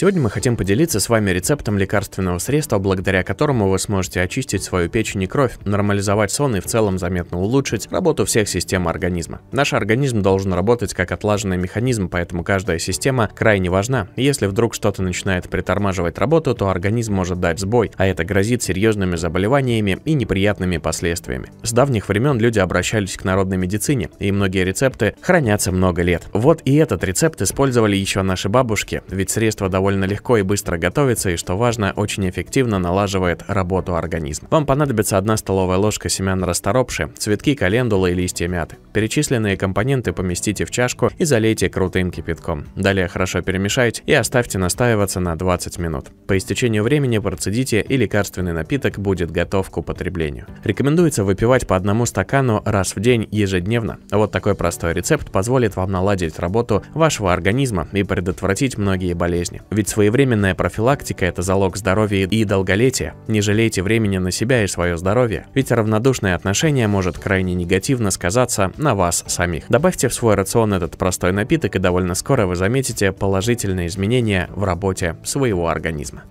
Сегодня мы хотим поделиться с вами рецептом лекарственного средства, благодаря которому вы сможете очистить свою печень и кровь, нормализовать сон и в целом заметно улучшить работу всех систем организма. Наш организм должен работать как отлаженный механизм, поэтому каждая система крайне важна. Если вдруг что-то начинает притормаживать работу, то организм может дать сбой, а это грозит серьезными заболеваниями и неприятными последствиями. С давних времен люди обращались к народной медицине, и многие рецепты хранятся много лет. Вот и этот рецепт использовали еще наши бабушки, ведь средство довольно довольно легко и быстро готовится и, что важно, очень эффективно налаживает работу организма. Вам понадобится одна столовая ложка семян расторопши, цветки календулы и листья мяты. Перечисленные компоненты поместите в чашку и залейте крутым кипятком. Далее хорошо перемешайте и оставьте настаиваться на 20 минут. По истечению времени процедите и лекарственный напиток будет готов к употреблению. Рекомендуется выпивать по одному стакану раз в день ежедневно. Вот такой простой рецепт позволит вам наладить работу вашего организма и предотвратить многие болезни. Ведь своевременная профилактика – это залог здоровья и долголетия. Не жалейте времени на себя и свое здоровье, ведь равнодушное отношение может крайне негативно сказаться на на вас самих. Добавьте в свой рацион этот простой напиток и довольно скоро вы заметите положительные изменения в работе своего организма.